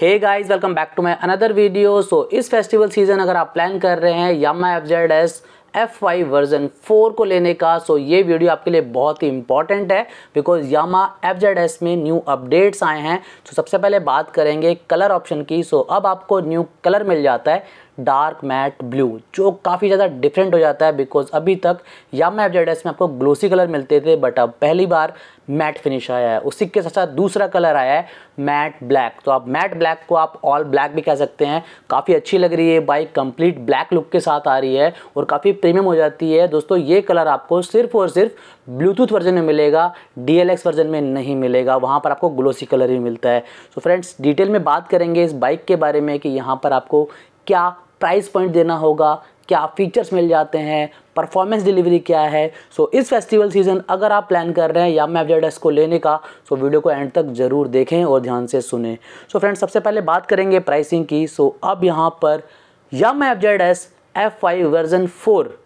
hey guys welcome back to my another video so इस festival season अगर आप plan कर रहे हैं Yamaha F Z S F five version four को लेने का सो so ये वीडियो आपके लिए बहुत ही इंपॉर्टेंट है because Yamaha F Z S में न्यू अपडेट्स आए हैं तो सबसे पहले बात करेंगे कलर ऑप्शन की सो so अब आपको न्यू कलर मिल जाता है डार्क मैट ब्लू जो काफ़ी ज़्यादा डिफरेंट हो जाता है बिकॉज अभी तक मैं एफ में आपको ग्लोसी कलर मिलते थे बट अब पहली बार मैट फिनिश आया है उसी के साथ साथ दूसरा कलर आया है मैट ब्लैक तो आप मैट ब्लैक को आप ऑल ब्लैक भी कह सकते हैं काफ़ी अच्छी लग रही है बाइक कंप्लीट ब्लैक लुक के साथ आ रही है और काफ़ी प्रीमियम हो जाती है दोस्तों ये कलर आपको सिर्फ और सिर्फ ब्लूटूथ वर्जन में मिलेगा डी वर्जन में नहीं मिलेगा वहाँ पर आपको ग्लोसी कलर ही मिलता है सो फ्रेंड्स डिटेल में बात करेंगे इस बाइक के बारे में कि यहाँ पर आपको क्या प्राइस पॉइंट देना होगा क्या फीचर्स मिल जाते हैं परफॉर्मेंस डिलीवरी क्या है सो so, इस फेस्टिवल सीज़न अगर आप प्लान कर रहे हैं या मैं एवजेड को लेने का सो so, वीडियो को एंड तक ज़रूर देखें और ध्यान से सुने सो so, फ्रेंड्स सबसे पहले बात करेंगे प्राइसिंग की सो so, अब यहाँ पर Yamaha F Z S F five version four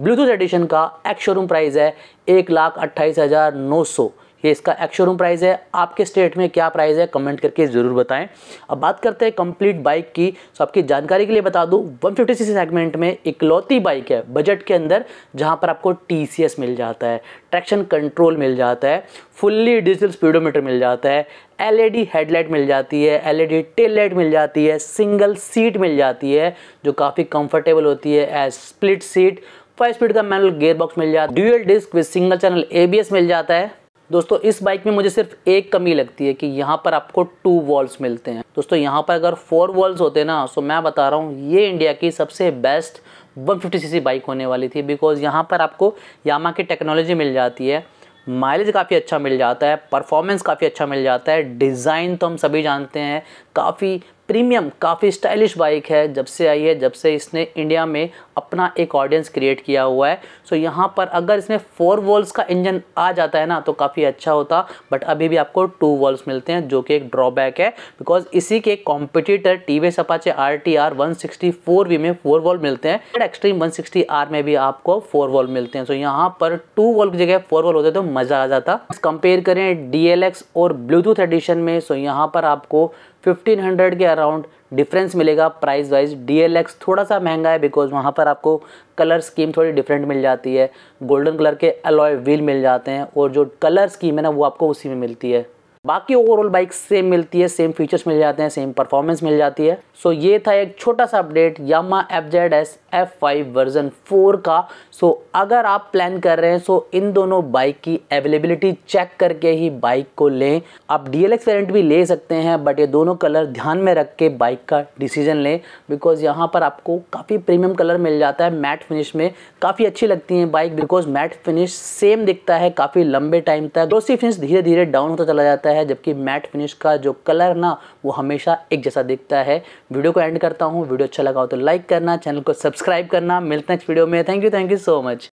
Bluetooth edition का एक्स शोरूम प्राइस है एक लाख अट्ठाईस हज़ार नौ सौ ये इसका एक्शोरूम शोरूम प्राइस है आपके स्टेट में क्या प्राइस है कमेंट करके ज़रूर बताएं अब बात करते हैं कंप्लीट बाइक की तो आपकी जानकारी के लिए बता दूँ वन फिफ्टी सेगमेंट में इकलौती बाइक है बजट के अंदर जहाँ पर आपको टी मिल जाता है ट्रैक्शन कंट्रोल मिल जाता है फुल्ली डिजिटल स्पीडोमीटर मिल जाता है एलईडी हेडलाइट e मिल जाती है एलईडी टेल लाइट मिल जाती है सिंगल सीट मिल जाती है जो काफ़ी कंफर्टेबल होती है as split seat five speed का मैनुअल गेयर बॉक्स मिल जाता है dual disc with single channel ABS मिल जाता है दोस्तों इस बाइक में मुझे सिर्फ एक कमी लगती है कि यहाँ पर आपको टू वॉल्स मिलते हैं दोस्तों यहाँ पर अगर फोर वॉल्स होते ना तो मैं बता रहा हूँ ये इंडिया की सबसे बेस्ट 150 सीसी बाइक होने वाली थी बिकॉज यहाँ पर आपको यामा की टेक्नोलॉजी मिल जाती है माइलेज काफ़ी अच्छा मिल जाता है परफॉर्मेंस काफ़ी अच्छा मिल जाता है डिज़ाइन तो हम सभी जानते हैं काफ़ी प्रीमियम काफ़ी स्टाइलिश बाइक है जब से आई है जब से इसने इंडिया में अपना एक ऑडियंस क्रिएट किया हुआ है सो so, यहाँ पर अगर इसमें फोर वॉल्स का इंजन आ जाता है ना तो काफ़ी अच्छा होता बट अभी भी आपको टू वॉल्स मिलते हैं जो कि एक ड्रॉबैक है बिकॉज इसी के competitor T V S Apache R T R one sixty four V में फोर वोल्व मिलते हैं एक्सट्रीम वन सिक्सटी आर में भी आपको फोर वोल्व मिलते हैं सो so, यहाँ पर टू वॉल्व की जगह फोर वॉल्व होते तो मज़ा आ जाता कंपेयर करें डी और ब्लूटूथ एडिशन में सो so, यहाँ पर आपको 1500 के अराउंड डिफरेंस मिलेगा प्राइस वाइज डी थोड़ा सा महंगा है बिकॉज वहाँ पर आपको कलर स्कीम थोड़ी डिफरेंट मिल जाती है गोल्डन कलर के अलॉय व्हील मिल जाते हैं और जो कलर स्कीम है ना वो आपको उसी में मिलती है बाकी ओवरऑल बाइक सेम मिलती है सेम फीचर्स मिल जाते हैं सेम परफॉर्मेंस मिल जाती है सो so, ये था एक छोटा सा update Yamaha F Z S F five version four का सो so, अगर आप प्लान कर रहे हैं सो so, इन दोनों बाइक की अवेलेबिलिटी चेक करके ही बाइक को लें आप डी एल भी ले सकते हैं बट ये दोनों कलर ध्यान में रख के बाइक का डिसीजन लें बिकॉज यहाँ पर आपको काफ़ी प्रीमियम कलर मिल जाता है मैट फिनिश में काफ़ी अच्छी लगती है bike because matte finish same दिखता है काफ़ी लंबे टाइम तक ग्लोसी फिनिश धीरे धीरे डाउन होता चला जाता है दिखता है जबकि मैट फिनिश का जो कलर ना वो हमेशा एक जैसा दिखता है वीडियो को एंड करता हूँ वीडियो अच्छा लगा हो तो लाइक करना चैनल को सब्सक्राइब करना मिलते हैं नेक्स्ट वीडियो में thank you thank you so much